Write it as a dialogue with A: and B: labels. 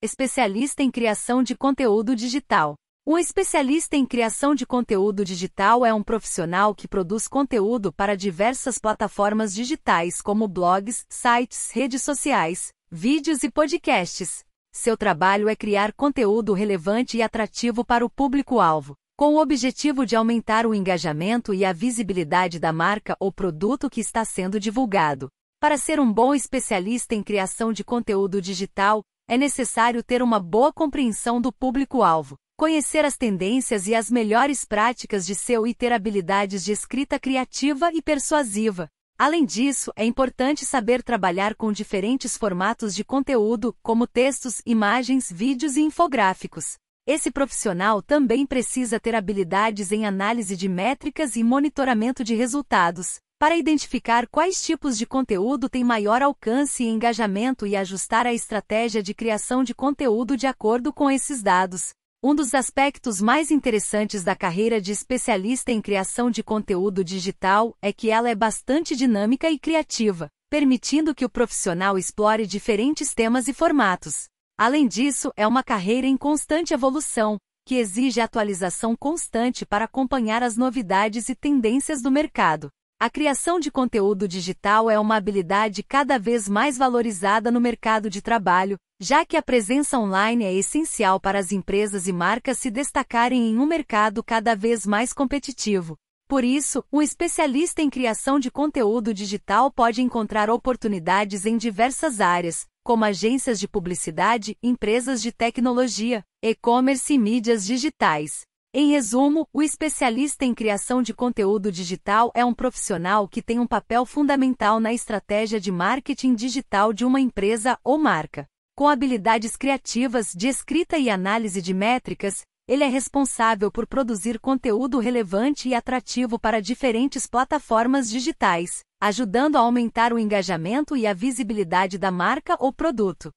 A: especialista em criação de conteúdo digital. Um especialista em criação de conteúdo digital é um profissional que produz conteúdo para diversas plataformas digitais como blogs, sites, redes sociais, vídeos e podcasts. Seu trabalho é criar conteúdo relevante e atrativo para o público-alvo, com o objetivo de aumentar o engajamento e a visibilidade da marca ou produto que está sendo divulgado. Para ser um bom especialista em criação de conteúdo digital, é necessário ter uma boa compreensão do público-alvo, conhecer as tendências e as melhores práticas de seu e ter habilidades de escrita criativa e persuasiva. Além disso, é importante saber trabalhar com diferentes formatos de conteúdo, como textos, imagens, vídeos e infográficos. Esse profissional também precisa ter habilidades em análise de métricas e monitoramento de resultados, para identificar quais tipos de conteúdo têm maior alcance e engajamento e ajustar a estratégia de criação de conteúdo de acordo com esses dados. Um dos aspectos mais interessantes da carreira de especialista em criação de conteúdo digital é que ela é bastante dinâmica e criativa, permitindo que o profissional explore diferentes temas e formatos. Além disso, é uma carreira em constante evolução, que exige atualização constante para acompanhar as novidades e tendências do mercado. A criação de conteúdo digital é uma habilidade cada vez mais valorizada no mercado de trabalho, já que a presença online é essencial para as empresas e marcas se destacarem em um mercado cada vez mais competitivo. Por isso, um especialista em criação de conteúdo digital pode encontrar oportunidades em diversas áreas, como agências de publicidade, empresas de tecnologia, e-commerce e mídias digitais. Em resumo, o especialista em criação de conteúdo digital é um profissional que tem um papel fundamental na estratégia de marketing digital de uma empresa ou marca. Com habilidades criativas de escrita e análise de métricas, ele é responsável por produzir conteúdo relevante e atrativo para diferentes plataformas digitais, ajudando a aumentar o engajamento e a visibilidade da marca ou produto.